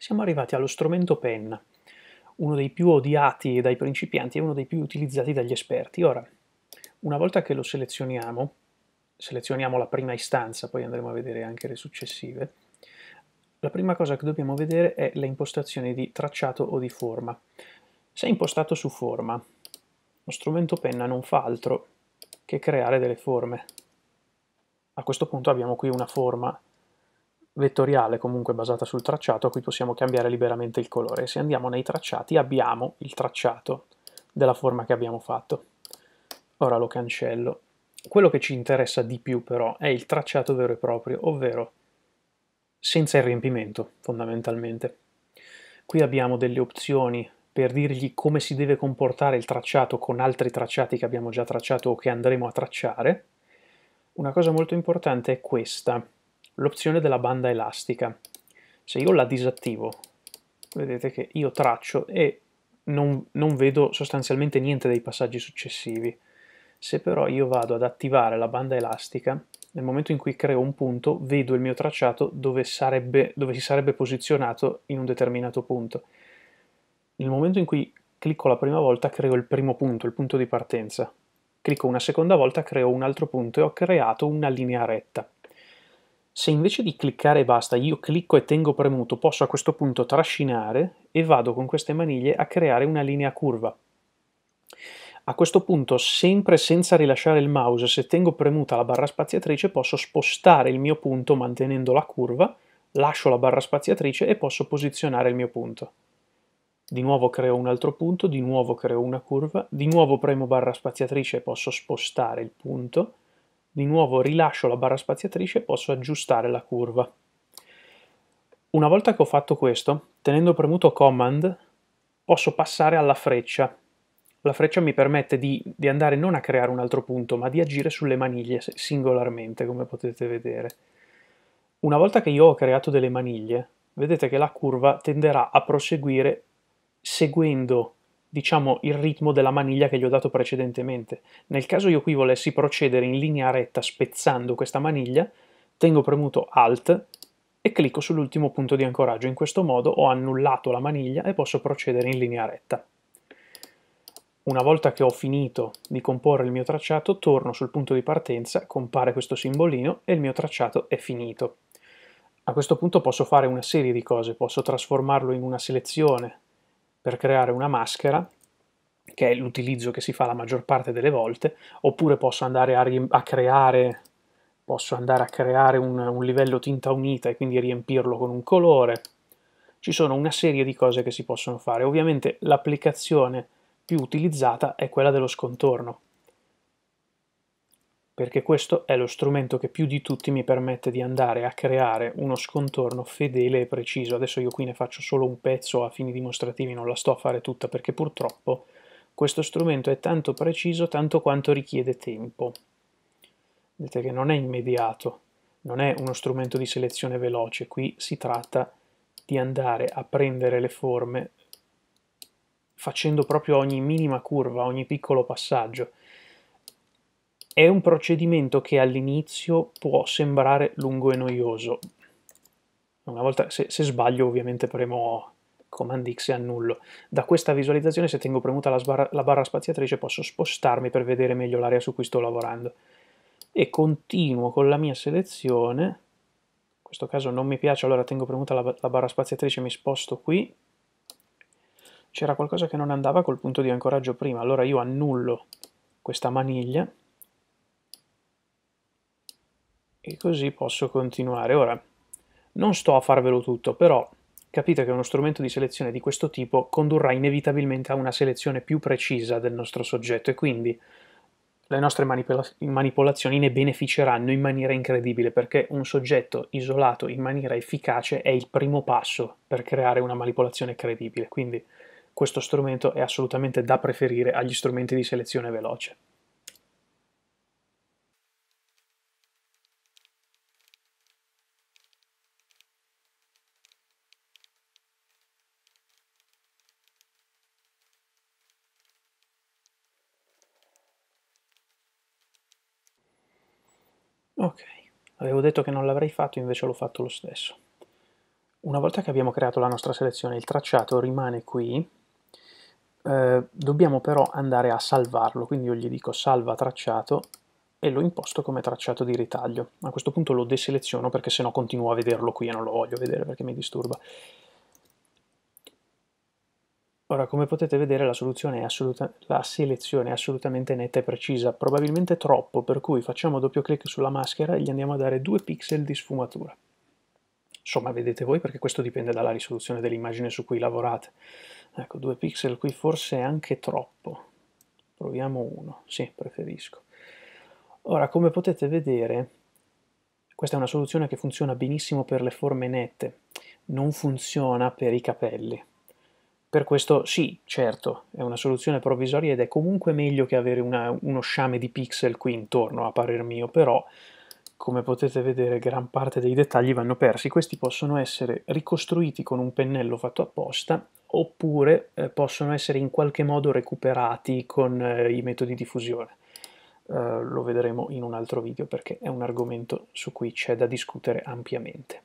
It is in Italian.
siamo arrivati allo strumento penna, uno dei più odiati dai principianti e uno dei più utilizzati dagli esperti. Ora, una volta che lo selezioniamo, selezioniamo la prima istanza, poi andremo a vedere anche le successive, la prima cosa che dobbiamo vedere è le impostazioni di tracciato o di forma. Se è impostato su forma, lo strumento penna non fa altro che creare delle forme. A questo punto abbiamo qui una forma vettoriale comunque basata sul tracciato a cui possiamo cambiare liberamente il colore. Se andiamo nei tracciati abbiamo il tracciato della forma che abbiamo fatto. Ora lo cancello. Quello che ci interessa di più però è il tracciato vero e proprio, ovvero senza il riempimento fondamentalmente. Qui abbiamo delle opzioni per dirgli come si deve comportare il tracciato con altri tracciati che abbiamo già tracciato o che andremo a tracciare. Una cosa molto importante è questa l'opzione della banda elastica. Se io la disattivo, vedete che io traccio e non, non vedo sostanzialmente niente dei passaggi successivi. Se però io vado ad attivare la banda elastica, nel momento in cui creo un punto, vedo il mio tracciato dove, sarebbe, dove si sarebbe posizionato in un determinato punto. Nel momento in cui clicco la prima volta creo il primo punto, il punto di partenza. Clicco una seconda volta, creo un altro punto e ho creato una linea retta. Se invece di cliccare e basta io clicco e tengo premuto, posso a questo punto trascinare e vado con queste maniglie a creare una linea curva. A questo punto, sempre senza rilasciare il mouse, se tengo premuta la barra spaziatrice posso spostare il mio punto mantenendo la curva, lascio la barra spaziatrice e posso posizionare il mio punto. Di nuovo creo un altro punto, di nuovo creo una curva, di nuovo premo barra spaziatrice e posso spostare il punto, di nuovo rilascio la barra spaziatrice e posso aggiustare la curva. Una volta che ho fatto questo, tenendo premuto Command, posso passare alla freccia. La freccia mi permette di, di andare non a creare un altro punto, ma di agire sulle maniglie singolarmente, come potete vedere. Una volta che io ho creato delle maniglie, vedete che la curva tenderà a proseguire seguendo diciamo, il ritmo della maniglia che gli ho dato precedentemente. Nel caso io qui volessi procedere in linea retta spezzando questa maniglia, tengo premuto Alt e clicco sull'ultimo punto di ancoraggio. In questo modo ho annullato la maniglia e posso procedere in linea retta. Una volta che ho finito di comporre il mio tracciato, torno sul punto di partenza, compare questo simbolino e il mio tracciato è finito. A questo punto posso fare una serie di cose, posso trasformarlo in una selezione, per creare una maschera, che è l'utilizzo che si fa la maggior parte delle volte, oppure posso andare a, a creare posso andare a creare un, un, livello tinta unita e quindi riempirlo con un colore. Ci sono una serie di cose che si possono fare. Ovviamente l'applicazione più utilizzata è quella dello scontorno perché questo è lo strumento che più di tutti mi permette di andare a creare uno scontorno fedele e preciso. Adesso io qui ne faccio solo un pezzo a fini dimostrativi, non la sto a fare tutta perché purtroppo questo strumento è tanto preciso tanto quanto richiede tempo. Vedete che non è immediato, non è uno strumento di selezione veloce, qui si tratta di andare a prendere le forme facendo proprio ogni minima curva, ogni piccolo passaggio è un procedimento che all'inizio può sembrare lungo e noioso. Una volta, se, se sbaglio ovviamente premo Command X e annullo. Da questa visualizzazione se tengo premuta la, sbarra, la barra spaziatrice posso spostarmi per vedere meglio l'area su cui sto lavorando. E continuo con la mia selezione in questo caso non mi piace, allora tengo premuta la, la barra spaziatrice, e mi sposto qui. C'era qualcosa che non andava col punto di ancoraggio prima, allora io annullo questa maniglia e così posso continuare. Ora, non sto a farvelo tutto, però capite che uno strumento di selezione di questo tipo condurrà inevitabilmente a una selezione più precisa del nostro soggetto e quindi le nostre manipola manipolazioni ne beneficeranno in maniera incredibile perché un soggetto isolato in maniera efficace è il primo passo per creare una manipolazione credibile, quindi questo strumento è assolutamente da preferire agli strumenti di selezione veloce. Ok, avevo detto che non l'avrei fatto, invece l'ho fatto lo stesso. Una volta che abbiamo creato la nostra selezione, il tracciato rimane qui, eh, dobbiamo però andare a salvarlo, quindi io gli dico salva tracciato e lo imposto come tracciato di ritaglio. A questo punto lo deseleziono perché sennò continuo a vederlo qui e non lo voglio vedere perché mi disturba. Ora, come potete vedere, la, la, selezione è assolutamente netta e precisa, probabilmente troppo, per cui facciamo doppio clic sulla maschera e gli andiamo a dare 2 pixel di sfumatura. Insomma, vedete voi perché questo dipende dalla risoluzione dell'immagine su cui lavorate. Ecco, 2 pixel qui forse è anche troppo. Proviamo uno, sì, preferisco. Ora, come potete vedere, questa è una soluzione che funziona benissimo per le forme nette, non funziona per i capelli per questo sì, certo, è una soluzione provvisoria ed è comunque meglio che avere una, uno sciame di pixel qui intorno, a parer mio, però come potete vedere gran parte dei dettagli vanno persi. Questi possono essere ricostruiti con un pennello fatto apposta oppure eh, possono essere in qualche modo recuperati con eh, i metodi di fusione. Eh, lo vedremo in un altro video perché è un argomento su cui c'è da discutere ampiamente.